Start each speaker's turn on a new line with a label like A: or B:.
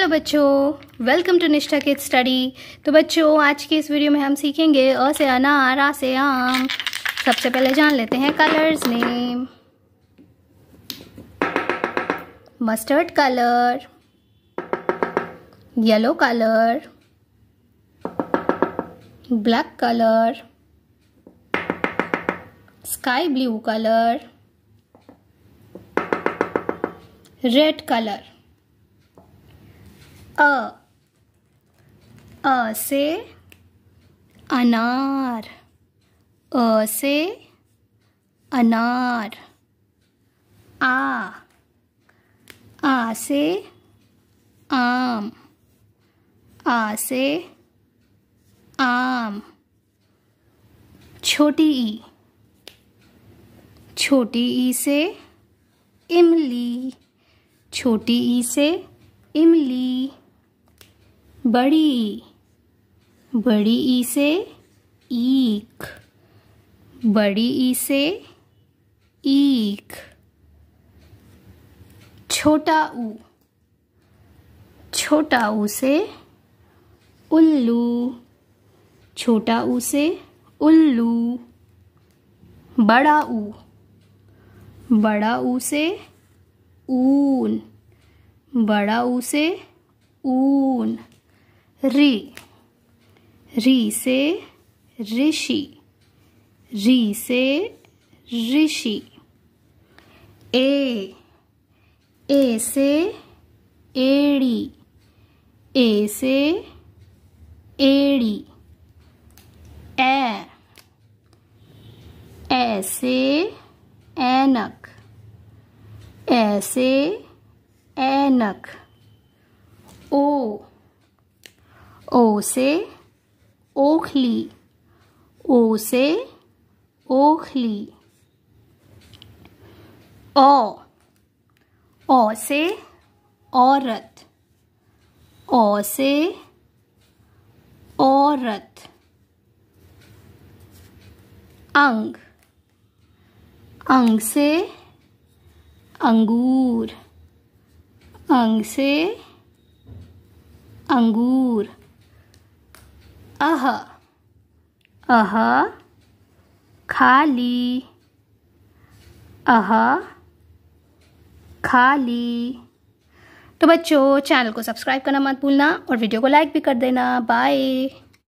A: hello बच्चों welcome to Nishtha kid study तो बच्चों आज की इस वीडियो में हम सीखेंगे अ से अनार आ से आम सबसे पहले जान लेते हैं colours name mustard colour yellow colour black colour sky blue colour red colour अ अ से अनार अ से अनार आ आ से आम आ से आम छोटी ई छोटी ई से इमली छोटी ई से इमली बड़ी ई बड़ी ई से ईक बड़ी ई से ईक छोटा ऊ छोटा ऊ से उल्लू छोटा ऊ से उल्लू बड़ा ऊ बड़ा ऊ से ऊन बड़ा ऊ से ऊन री री से ऋषि री से ऋषि ए ए से एड़ी ए से एड़ी ए ए ऐनक ऐसे ऐनक ओ ओ से ओखली ओ से ओखली ओ ओ से औरत ओ से औरत अंग अंग से अंगूर अंग से अंगूर अह अह खाली अह खाली तो बच्चों चैनल को सब्सक्राइब करना मत भूलना और वीडियो को लाइक भी कर देना बाय